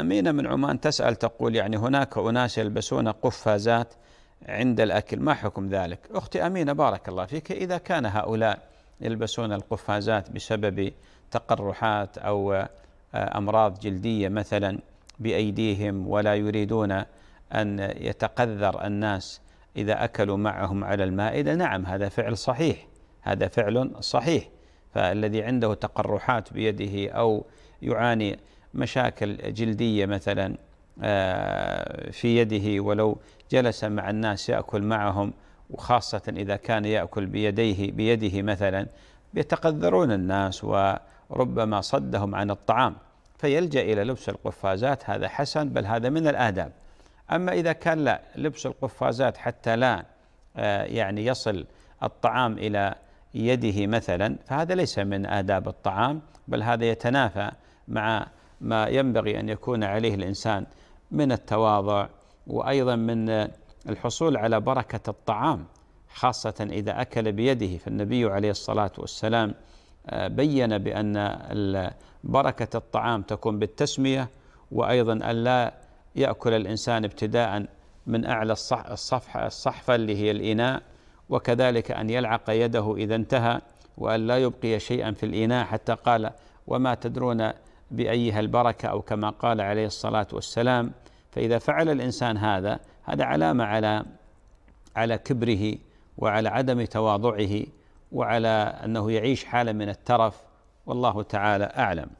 أمينة من عمان تسأل تقول يعني هناك أناس يلبسون قفازات عند الأكل ما حكم ذلك أختي أمينة بارك الله فيك إذا كان هؤلاء يلبسون القفازات بسبب تقرحات أو آه، أمراض جلدية مثلا بأيديهم ولا يريدون أن يتقذر الناس إذا أكلوا معهم على المائدة نعم هذا فعل صحيح هذا فعل صحيح فالذي عنده تقرحات بيده أو يعاني مشاكل جلدية مثلا آه، في يده ولو جلس مع الناس يأكل معهم وخاصة إذا كان يأكل بيديه بيده مثلا يتقذرون الناس وربما صدهم عن الطعام فيلجأ إلى لبس القفازات هذا حسن بل هذا من الآداب أما إذا كان لا لبس القفازات حتى لا آه، يعني يصل الطعام إلى يده مثلا فهذا ليس من آداب الطعام بل هذا يتنافى مع ما ينبغي أن يكون عليه الإنسان من التواضع وأيضا من الحصول على بركة الطعام خاصة إذا أكل بيده فالنبي عليه الصلاة والسلام آه، بين بأن بركة الطعام تكون بالتسمية وأيضا أن لا يأكل الإنسان ابتداء من أعلى الصفحة الصحفة اللي هي الإناء وكذلك أن يلعق يده إذا انتهى وأن لا يبقي شيئا في الإناء حتى قال وما تدرون بأيها البركة أو كما قال عليه الصلاة والسلام فإذا فعل الإنسان هذا هذا علامة على على كبره وعلى عدم تواضعه وعلى أنه يعيش حالة من الترف والله تعالى أعلم